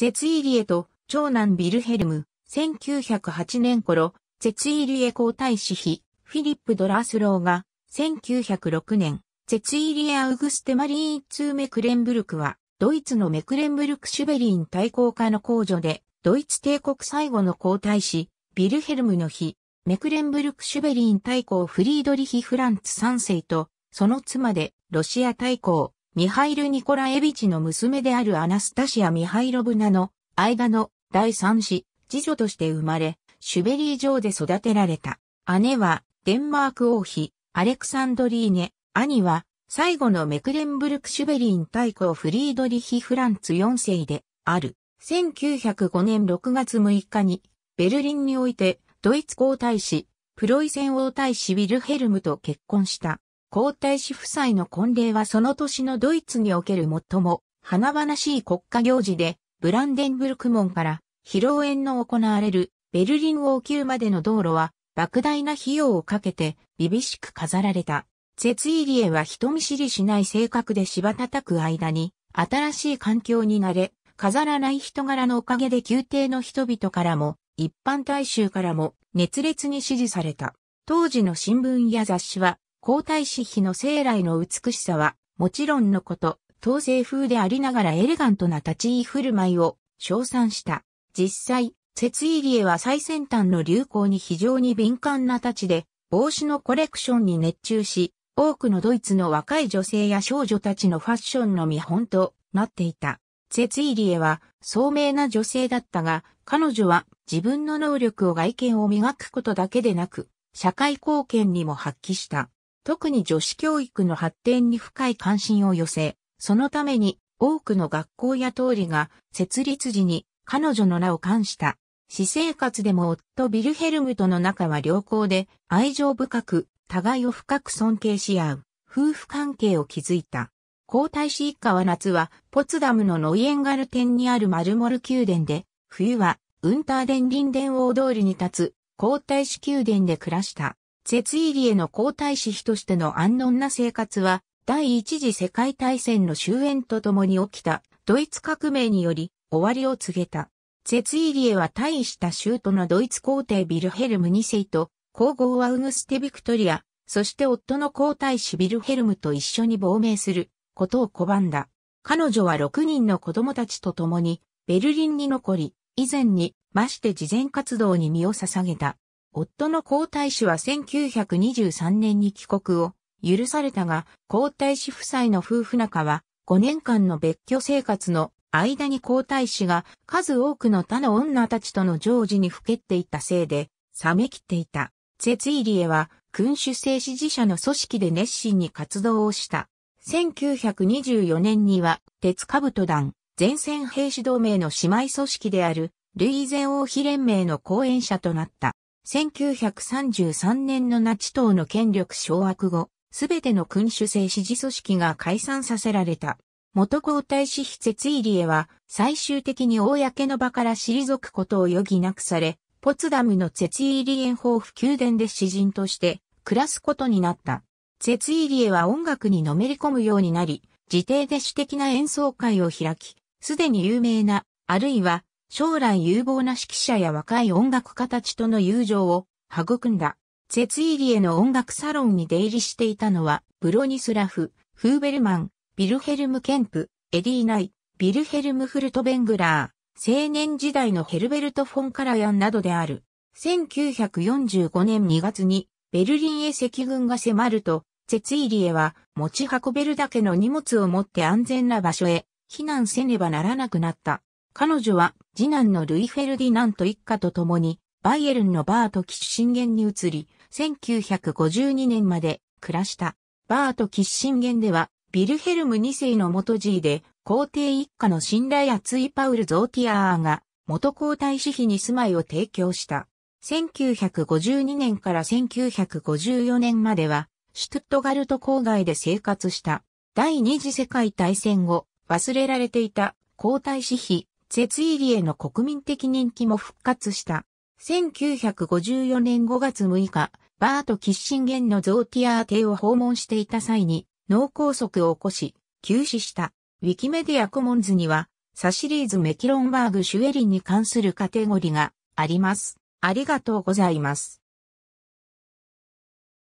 ゼツイリエと長男ビルヘルム、1908年頃、ゼツイリエ皇太子妃、フィリップ・ドラースローが、1906年、ゼツイリエ・アウグステ・マリー・ン・ツー・メクレンブルクは、ドイツのメクレンブルク・シュベリン対抗家の皇女で、ドイツ帝国最後の皇太子、ビルヘルムの日、メクレンブルク・シュベリン対抗フリードリヒ・フランツ3世と、その妻で、ロシア対抗、ミハイル・ニコラエビチの娘であるアナスタシア・ミハイロブナの間の第三子、次女として生まれ、シュベリー城で育てられた。姉はデンマーク王妃、アレクサンドリーネ、兄は最後のメクレンブルク・シュベリン大公フリードリヒ・フランツ4世である。1905年6月6日にベルリンにおいてドイツ皇太子、プロイセン王太子ウィルヘルムと結婚した。皇太子夫妻の婚礼はその年のドイツにおける最も華々しい国家行事で、ブランデンブルク門から披露宴の行われるベルリン王宮までの道路は莫大な費用をかけて厳しく飾られた。絶入ツイリエは人見知りしない性格で芝叩く間に新しい環境に慣れ、飾らない人柄のおかげで宮廷の人々からも一般大衆からも熱烈に支持された。当時の新聞や雑誌は皇太子妃の生来の美しさは、もちろんのこと、統制風でありながらエレガントな立ち居振る舞いを称賛した。実際、節入エは最先端の流行に非常に敏感なたちで、帽子のコレクションに熱中し、多くのドイツの若い女性や少女たちのファッションの見本となっていた。節入エは、聡明な女性だったが、彼女は自分の能力を外見を磨くことだけでなく、社会貢献にも発揮した。特に女子教育の発展に深い関心を寄せ、そのために多くの学校や通りが設立時に彼女の名を冠した。私生活でも夫ビルヘルムとの仲は良好で愛情深く、互いを深く尊敬し合う、夫婦関係を築いた。皇太子一家は夏はポツダムのノイエンガル店にあるマルモル宮殿で、冬はウンターデンリンン王通りに立つ皇太子宮殿で暮らした。絶入りへの皇太子妃としての安穏な生活は、第一次世界大戦の終焉とともに起きたドイツ革命により終わりを告げた。絶入りへは退位した州都のドイツ皇帝ビルヘルム2世と、皇后アウグステ・ビクトリア、そして夫の皇太子ビルヘルムと一緒に亡命することを拒んだ。彼女は6人の子供たちと共にベルリンに残り、以前にまして事前活動に身を捧げた。夫の皇太子は1923年に帰国を許されたが、皇太子夫妻の夫婦仲は5年間の別居生活の間に皇太子が数多くの他の女たちとの常時にふけっていたせいで、冷め切っていた。ツェツイリエは君主制支持者の組織で熱心に活動をした。1924年には鉄兜団、前線兵士同盟の姉妹組織である、ルイーゼン王妃連盟の後援者となった。1933年のナチ党の権力掌握後、すべての君主制支持組織が解散させられた。元皇太子妃設入りへは最終的に公の場から退くことを余儀なくされ、ポツダムの節入り園法府宮殿で詩人として暮らすことになった。節入りへは音楽にのめり込むようになり、自邸で主的な演奏会を開き、すでに有名な、あるいは将来有望な指揮者や若い音楽家たちとの友情を育んだ。ツェツイリエの音楽サロンに出入りしていたのは、ブロニスラフ、フーベルマン、ビルヘルム・ケンプ、エディー・ナイ、ビルヘルム・フルトベングラー、青年時代のヘルベルト・フォン・カラヤンなどである。1945年2月にベルリンへ赤軍が迫ると、ツェツイリエは持ち運べるだけの荷物を持って安全な場所へ避難せねばならなくなった。彼女は次男のルイ・フェルディナント一家と共に、バイエルンのバート・キッシンゲンに移り、1952年まで暮らした。バート・キッシンゲンでは、ビルヘルム2世の元 G で、皇帝一家の信頼厚いパウル・ゾーティアーが、元皇太子妃に住まいを提供した。1952年から1954年までは、シュトゥットガルト郊外で生活した。第二次世界大戦後、忘れられていた皇太子妃絶入りへの国民的人気も復活した。1954年5月6日、バート・キッシンゲンのゾーティアー邸を訪問していた際に脳梗塞を起こし、急死した。ウィキメディアコモンズには、サシリーズ・メキロンバーグ・シュエリンに関するカテゴリーがあります。ありがとうございます。